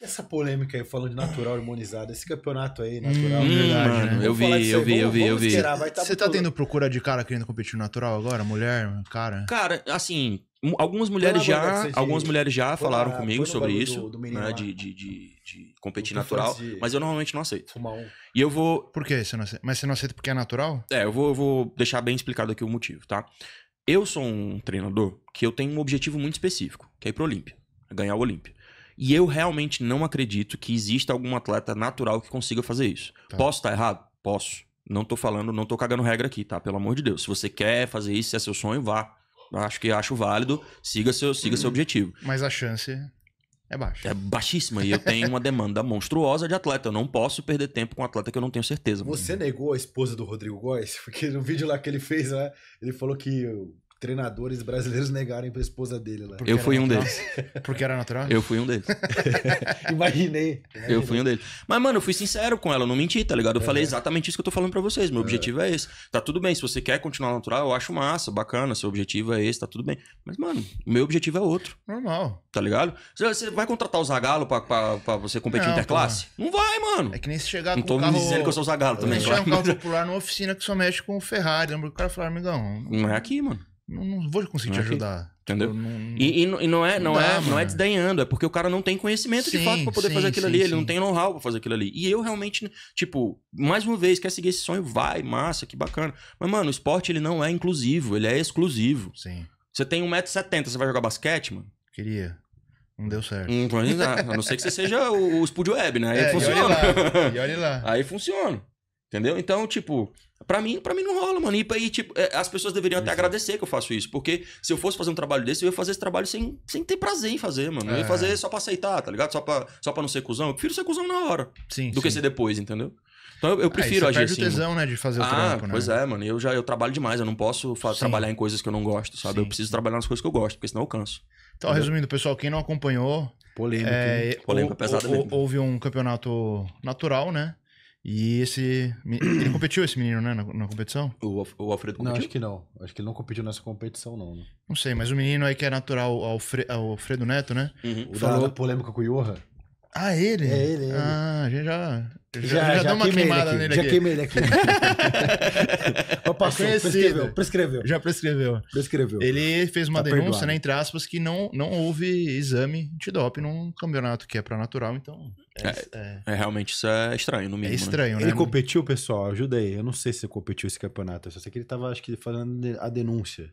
Essa polêmica aí, falando de natural harmonizada, esse campeonato aí, hum, natural. Hum, verdade, mano, né? eu, vi, eu vi, vamos, eu vi, eu vi. Tá você tá tendo procura de cara querendo competir natural agora? Mulher, cara? Cara, assim, algumas mulheres já, algumas mulheres já falaram comigo sobre isso, do, do né, de, de, de, de, competir natural, mas eu normalmente não aceito. Um. E eu vou... Por que você não aceita? Mas você não aceita porque é natural? É, eu vou, eu vou deixar bem explicado aqui o motivo, tá? Eu sou um treinador que eu tenho um objetivo muito específico, que é ir pro Olímpia, ganhar o Olímpia. E eu realmente não acredito que exista algum atleta natural que consiga fazer isso. Tá. Posso estar tá errado? Posso. Não tô falando, não tô cagando regra aqui, tá? Pelo amor de Deus. Se você quer fazer isso, se é seu sonho, vá. Acho que acho válido, siga seu, siga seu uhum. objetivo. Mas a chance é baixa. É baixíssima. E eu tenho uma demanda monstruosa de atleta. Eu não posso perder tempo com um atleta que eu não tenho certeza. Você mano. negou a esposa do Rodrigo Góes? Porque no vídeo lá que ele fez, né, ele falou que treinadores brasileiros negarem pra esposa dele lá. Porque eu fui natural. um deles. Porque era natural? Eu fui um deles. imaginei, imaginei, Eu fui um deles. Mas, mano, eu fui sincero com ela, não menti, tá ligado? Eu é. falei exatamente isso que eu tô falando pra vocês. Meu é. objetivo é esse. Tá tudo bem, se você quer continuar natural, eu acho massa, bacana, seu objetivo é esse, tá tudo bem. Mas, mano, meu objetivo é outro. Normal. Tá ligado? Você vai contratar o Zagalo pra, pra, pra você competir não, interclasse? Não vai, mano. É que nem se chegar não com um carro... Não tô dizendo que eu sou o Zagalo também, claro. Se chegar um carro popular numa oficina que só mexe com o Ferrari, lembra que o cara falou, amigão... Não é aqui, mano não, não vou conseguir não te é ajudar. Que... Entendeu? Tipo, não... E, e, e, não é, não, não é, dá, é, não é desdenhando, é porque o cara não tem conhecimento sim, de fato para poder sim, fazer aquilo sim, ali, ele não tem know-how para fazer aquilo ali. E eu realmente, tipo, mais uma vez, quer seguir esse sonho, vai, massa, que bacana. Mas mano, o esporte ele não é inclusivo, ele é exclusivo. Sim. Você tem 1,70m, você vai jogar basquete, mano? Queria. Não deu certo. Não, não, a não ser que você seja o, o Spud Web, né? Aí é, funciona. E olha lá. E olha lá. Aí funciona. Entendeu? Então, tipo, para mim, para mim não rola, mano. E, e tipo, é, as pessoas deveriam até uhum. agradecer que eu faço isso, porque se eu fosse fazer um trabalho desse, eu ia fazer esse trabalho sem, sem ter prazer em fazer, mano. Eu ia é. fazer só pra aceitar, tá ligado? Só pra, só pra não ser cuzão. Eu prefiro ser cuzão na hora sim, do sim. que ser depois, entendeu? Então eu, eu ah, prefiro agir perde assim. perde o tesão, né, de fazer o ah, trampo, né? Pois é, mano. Eu já eu trabalho demais, eu não posso sim. trabalhar em coisas que eu não gosto, sabe? Sim. Eu preciso trabalhar nas coisas que eu gosto, porque senão eu canso. Então, entendeu? resumindo, pessoal, quem não acompanhou, polêmica, é, polêmica pesada ou, mesmo. Houve um campeonato natural, né? E esse. Ele competiu esse menino, né? Na, na competição? O, o Alfredo Não, acho que não. Acho que ele não competiu nessa competição, não. né? Não sei, mas o menino aí que é natural, Alfre- Alfredo Neto, né? Uhum. O da, Falou. da polêmica com o Johan. Ah, ele? É ele, é ele. Ah, a gente já. Já, já, já deu uma queimada aqui, nele já aqui. Já queimei ele aqui. Opa, é prescreveu, prescreveu. Já prescreveu. Prescreveu. Ele fez uma tá denúncia, perdoado. né, entre aspas, que não, não houve exame de doping num campeonato que é para natural, então... É, é, é, é, realmente isso é estranho, no mínimo. É estranho, né? Ele competiu, pessoal, ajuda aí. Eu não sei se ele competiu esse campeonato, eu só sei que ele tava, acho que, fazendo a denúncia.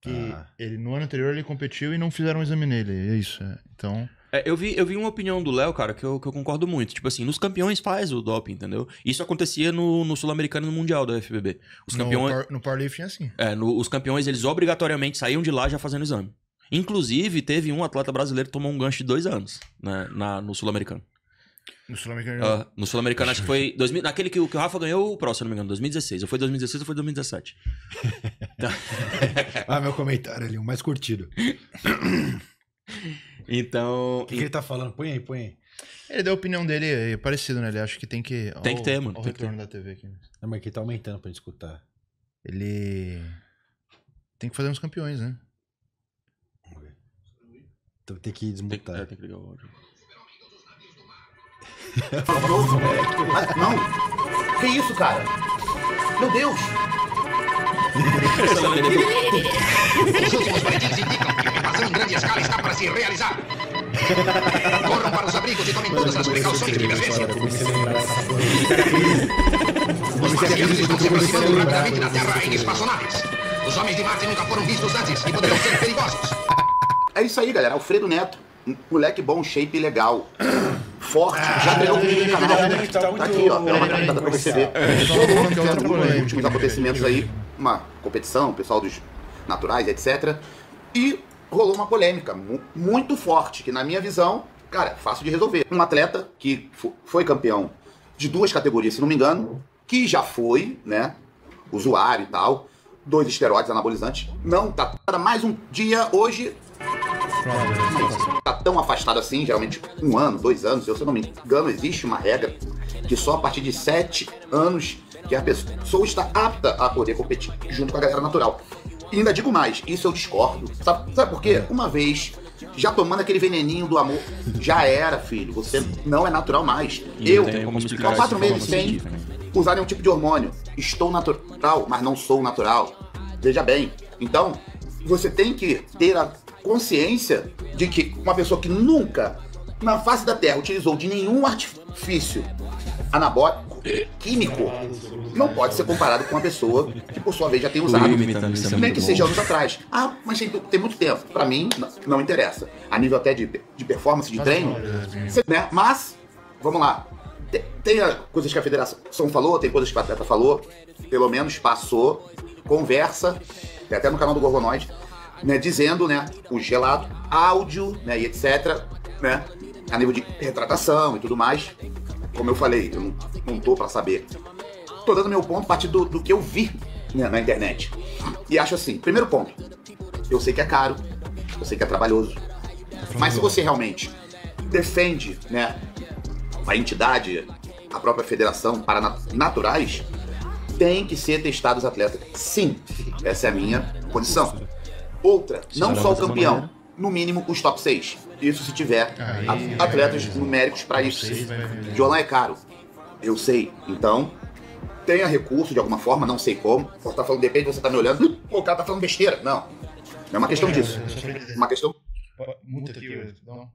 Que ah. ele, no ano anterior ele competiu e não fizeram um exame nele. É isso. É. Então. É, eu, vi, eu vi uma opinião do Léo, cara, que eu, que eu concordo muito. Tipo assim, nos campeões faz o doping, entendeu? Isso acontecia no, no Sul-Americano e no Mundial da FBB. Os campeões, no, par, no powerlifting é assim. É, no, os campeões, eles obrigatoriamente saíam de lá já fazendo exame. Inclusive, teve um atleta brasileiro que tomou um gancho de dois anos né, na, no Sul-Americano. No Sul-Americano. Uh, no Sul-Americano, acho que foi. 2000, naquele que, que, o Rafa ganhou o Pro, se não me engano, 2016. Ou foi 2016 ou foi 2017. então... Tá. ah, meu comentário ali, o mais curtido. então. O que, que, ele tá falando? Põe aí, põe aí. Ele deu a opinião dele é parecido, né? Ele acha que tem que. Tem que ter, mano. o retorno da TV aqui. Né? Não, mas aqui tá aumentando pra gente escutar. Ele. Tem que fazer uns campeões, né? Então tem que desmontar. Tem, é, tem que ligar o áudio não! Que isso, cara? Meu Deus! Os últimos boletins indicam que a ocupação em grande escala está para se realizar. Corram para os abrigos e tomem todas as precauções de emergência. Os marcianos estão se aproximando rapidamente da Terra em espaçonaves. Os homens de Marte nunca foram vistos antes e poderão ser perigosos. É isso aí, galera. Alfredo Neto. Moleque bom, shape legal forte, ah, já ganhou o no canal. Tá, tá, tá, tá aqui, ó, pela uma dá pra perceber. Estourou, fizeram os últimos acontecimentos aí, uma competição, pessoal dos naturais, etc. E rolou uma polêmica muito forte, que na minha visão, cara, é fácil de resolver. Um atleta que foi campeão de duas categorias, se não me engano, que já foi, né, usuário e tal, dois esteroides anabolizantes, não tá mais um dia hoje Tá tão afastado assim, geralmente um ano, dois anos, se eu não me engano, existe uma regra que só a partir de sete anos que a pessoa está apta a poder competir junto com a galera natural. E ainda digo mais, isso eu discordo. Sabe, sabe por quê? É. Uma vez já tomando aquele veneninho do amor, já era, filho. Você não é natural mais. E eu, há quatro meses sem né? usar nenhum tipo de hormônio. Estou natural, mas não sou natural. Veja bem. Então, você tem que ter a consciência de que uma pessoa que nunca na face da Terra utilizou de nenhum artifício anabólico, químico, não pode ser comparado com uma pessoa que, por sua vez, já tem usado, é nem que seja anos atrás. Ah, mas tem, tem muito tempo. Para mim, não, não, interessa. A nível até de, de performance, de treino, é, né? Mas, vamos lá. Tem, tem ah, coisas que a federação falou, tem coisas que o atleta falou, pelo menos passou, conversa, até no canal do Gorgonoid, né, dizendo, né, o gelado, áudio, né, e etc, né, a nível de retratação e tudo mais. Como eu falei, eu não, não tô para saber. Tô dando meu ponto a partir do, do que eu vi né, na internet. E acho assim, primeiro ponto, eu sei que é caro, eu sei que é trabalhoso, mas se você realmente defende, né, a entidade, a própria federação para naturais, tem que ser testados atletas. Sim, essa é a minha posição. Outra, não só o campeão, maneira. no mínimo os top 6. Isso se tiver ah, Aí, atletas numéricos para isso. Jornal é caro. Eu sei. Então, tenha recurso de alguma forma, não sei como. Você tá falando, depende, você tá me olhando. Pô, o cara tá falando besteira. Não. Não é uma questão é, disso. Uma questão. Muito aqui, não.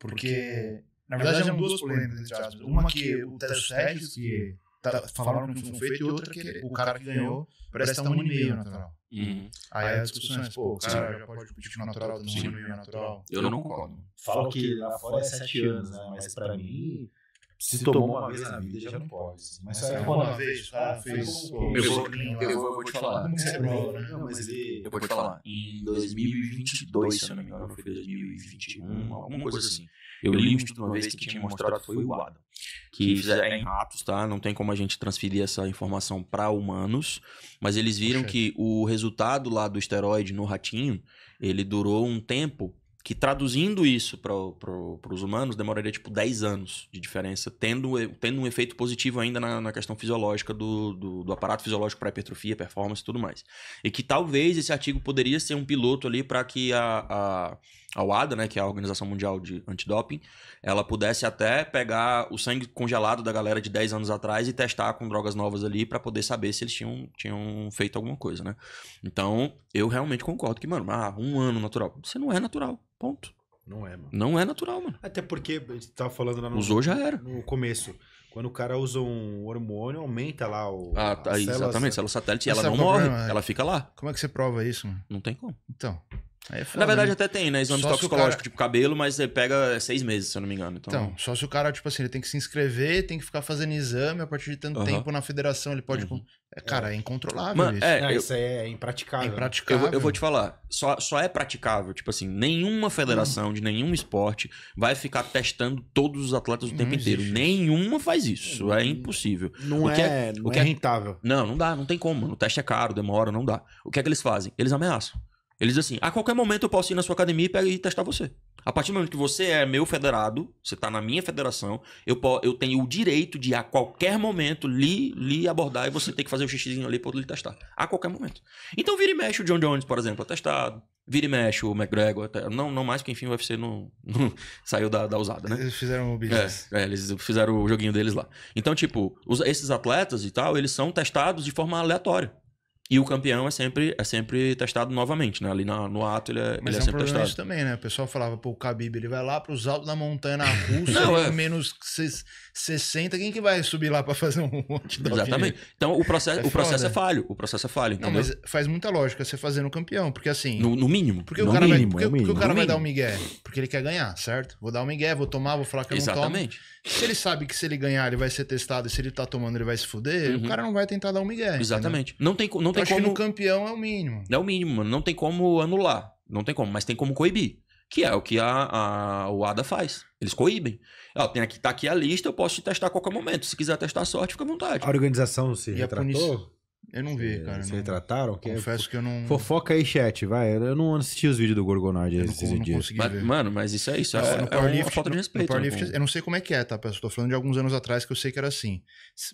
Porque, na verdade, são duas polêmicas, Uma que é o Tesso Regis, que tá, falaram que não foi feito, e outra que o cara que ganhou parece estar tá um ano e meio na Uhum. Aí as discussões, pô, o cara já pode pedir natural, dando um natural. Eu não concordo. Falo que lá fora é, é sete anos, né? né mas pra mim, se, se tomou uma vez na vida, já não pode. Mas só errou uma vez, tá? Fez. Pegou eu vou te falar. né? Eu vou te falar. Em 2022, se eu não me engano, foi 2021, alguma coisa assim. assim. Eu li um estudo uma vez que tinha mostrado, foi o Adam, que fizeram em ratos, tá? Não tem como a gente transferir essa informação para humanos, mas eles viram que o resultado lá do esteroide no ratinho, ele durou um tempo que traduzindo isso para os humanos demoraria tipo 10 anos de diferença, tendo, tendo um efeito positivo ainda na, na questão fisiológica do, do, do aparato fisiológico para hipertrofia, performance e tudo mais. E que talvez esse artigo poderia ser um piloto ali para que a, a a WADA, né, que é a Organização Mundial de Antidoping, ela pudesse até pegar o sangue congelado da galera de 10 anos atrás e testar com drogas novas ali para poder saber se eles tinham, tinham feito alguma coisa, né? Então, eu realmente concordo que, mano, ah, um ano natural. Você não é natural, ponto. Não é, mano. Não é natural, mano. Até porque, a gente tava falando lá no... Usou já era. No começo. Quando o cara usa um hormônio, aumenta lá o. Ah, tá, exatamente, né? célula satélite. E ela não é morre, problema, ela fica lá. Como é que você prova isso? Mano? Não tem como. Então. É na verdade, até tem, né? Exame só toxicológico, cara... tipo cabelo, mas ele pega é seis meses, se eu não me engano. Então... então... só se o cara, tipo assim, ele tem que se inscrever, tem que ficar fazendo exame a partir de tanto tempo na federação, ele pode. Uhum. Tipo, é, cara, é, é incontrolável Man, isso. É, não, eu... isso é impraticável. Né? É impraticável. Eu, eu, vou te falar, só, só é praticável, tipo assim, nenhuma federação hum. de nenhum esporte vai ficar testando todos os atletas o tempo inteiro. Nenhuma faz isso. É impossível. Não, o que é, é, não o que é rentável. Não, não dá, não tem como, mano. O teste é caro, demora, não dá. O que é que eles fazem? Eles ameaçam. Ele diz assim: a qualquer momento eu posso ir na sua academia e, testar você. A partir do momento que você é meu federado, você está na minha federação, eu, eu tenho o direito de a qualquer momento lhe, lhe abordar e você tem que fazer o um xixizinho ali para lhe testar. A qualquer momento. Então vira e mexe o John Jones, por exemplo, é testado. Vira e mexe o McGregor. É não, não mais, porque enfim o UFC não, não saiu da, da usada, né? Eles fizeram o business. É, é, eles fizeram o joguinho deles lá. Então, tipo, os, esses atletas e tal, eles são testados de forma aleatória. E o campeão é sempre, é sempre testado novamente, né? Ali no, no ato ele é, Mas ele é, é, um sempre testado. Isso também, né? O pessoal falava, pô, o Khabib, ele vai lá para os altos da montanha russa, Não, é... menos 60, quem que vai subir lá para fazer um monte de Exatamente. Então o processo é, o processo é falho, o processo é falho. Entendeu? Não, mas faz muita lógica você fazer no campeão, porque assim... No, no mínimo, porque no é o cara mínimo, vai, porque, mínimo, porque o cara vai mínimo. dar um migué? Porque ele quer ganhar, certo? Vou dar um migué, vou tomar, vou falar que eu Exatamente. não tomo. Se ele sabe que se ele ganhar ele vai ser testado e se ele tá tomando ele vai se fuder, uhum. o cara não vai tentar dar um migué. Exatamente. Entendeu? Não tem, não tem acho como. Que no campeão é o mínimo. É o mínimo, mano. Não tem como anular. Não tem como, mas tem como coibir. Que é o que a, a o ADA faz. Eles coíbem. Ó, tem aqui, tá aqui a lista, eu posso te testar a qualquer momento. Se quiser testar a sorte, fica à vontade. A organização se e retratou? Eu não vi, cara. Vocês não... trataram? Confesso que eu não. Fofoca aí, chat, vai. Eu não assisti os vídeos do Gorgonoid esses não dias. Mas, ver. Mano, mas isso é isso. é, no powerlift, é uma falta de respeito. No, no powerlift, né, eu não sei como é que é, tá, pessoal? Tô falando de alguns anos atrás que eu sei que era assim.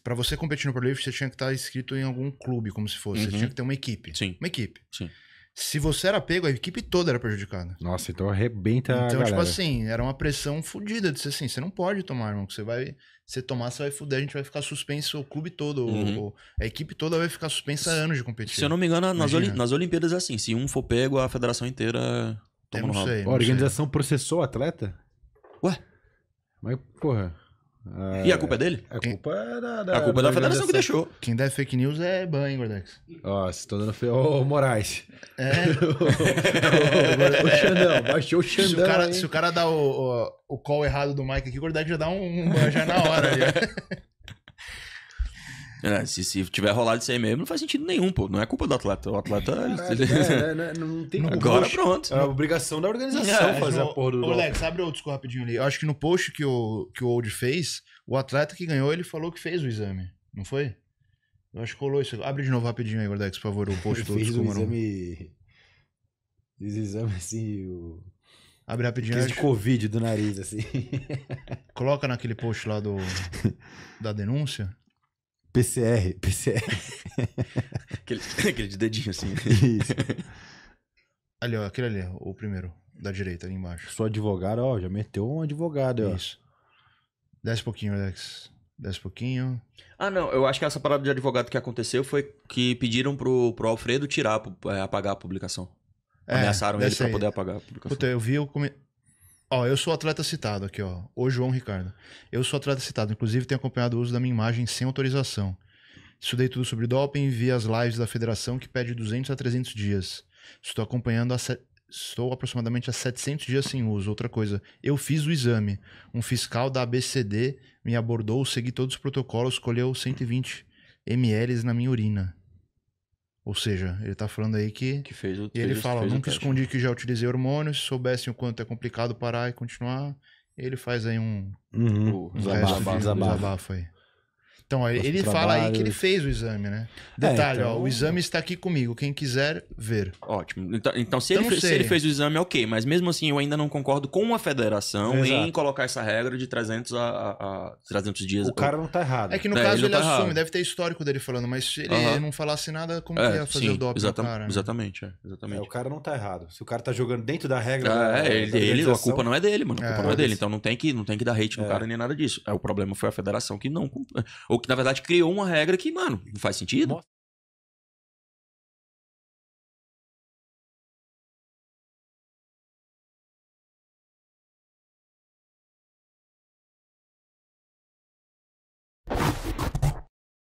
Pra você competir no powerlift, você tinha que tá estar inscrito em algum clube, como se fosse. Uhum. Você tinha que ter uma equipe. Sim. Uma equipe. Sim. Se você era pego, a equipe toda era prejudicada. Nossa, então arrebenta então, a Então, tipo assim, era uma pressão fodida de ser assim, você não pode tomar, irmão, você vai... Se tomar, você vai fuder, a gente vai ficar suspenso o clube todo, uhum. ou, a equipe toda vai ficar suspensa anos de competição. Se eu não me engano, nas, nas Olimpíadas é assim, se um for pego, a federação inteira toma eu não no sei, não A organização sei. processou o atleta? Ué? Mas, porra... É... E a é, culpa é dele? A culpa é da, da, a culpa é da, da federação que deixou. Quem dá fake news é ban, hein, Gordex? Ó, se tô dando feio Ô, oh, Moraes. É. o, Xandão, baixou o Xandão. Se o cara, se o cara dá o, o, call errado do Mike aqui, o Gordex já dá um, um ban já na hora. já. É, se, se tiver rolado isso aí mesmo, não faz sentido nenhum, pô. Não é culpa do atleta. O atleta. É, é, é, é né, não tem culpa. Agora post, pronto. É a obrigação da organização é, fazer no, a porra do. Ô, Lex, abre outro disco rapidinho ali. Eu acho que no post que o, que o Old fez, o atleta que ganhou, ele falou que fez o exame. Não foi? Eu acho que rolou isso. Abre de novo rapidinho aí, Gordex, por favor, o post do Fez o exame... Fiz o exame, assim, o... Abre rapidinho. Fiz de Covid do nariz, assim. Coloca naquele post lá do... da denúncia. PCR, PCR. aquele, aquele de dedinho assim. Isso. Ali, ó, aquele ali, o primeiro, da direita, ali embaixo. Sua advogada, ó, já meteu um advogado, ó. Isso. Desce um pouquinho, Alex. Desce um pouquinho. Ah, não, eu acho que essa parada de advogado que aconteceu foi que pediram pro, pro Alfredo tirar, é, apagar a publicação. É, Ameaçaram ele pra poder apagar a publicação. Puta, eu vi, o come... Ó, eu sou atleta citado aqui, ó. O João Ricardo. Eu sou atleta citado. Inclusive, tenho acompanhado o uso da minha imagem sem autorização. Estudei tudo sobre doping, vi as lives da federação que pede 200 a 300 dias. Estou acompanhando a Estou aproximadamente a 700 dias sem uso. Outra coisa, eu fiz o exame. Um fiscal da ABCD me abordou, segui todos os protocolos, colheu 120 ml na minha urina. Ou seja, ele está falando aí que. Que fez o E ele fez, fala: fez nunca escondi que já utilizei hormônios, se soubessem o quanto é complicado parar e continuar. Ele faz aí um. Uhum. Um desabafo, desabafo. desabafo aí. Então, ele fala aí que ele fez o exame, né? É, Detalhe, é, então... ó, o exame está aqui comigo, quem quiser ver. Ótimo. Então, então se, então ele, se ele fez o exame, ok, mas mesmo assim eu ainda não concordo com a federação Exato. em colocar essa regra de 300 a, a, a 300 dias. O cara não está errado. É que no é, caso ele, ele tá assume, errado. deve ter histórico dele falando, mas se ele não falasse nada, como é, que ia fazer sim, o doping do cara? Né? Exatamente, é, exatamente. É, o cara não está errado. Se o cara está jogando dentro da regra... Ah, é, ele, ele, a culpa não é dele, mano. A é, culpa não é dele, então não tem que, não tem que dar hate no cara nem nada disso. O problema foi a federação que não... Ou que na verdade criou uma regra que, mano, não faz sentido. Mostra.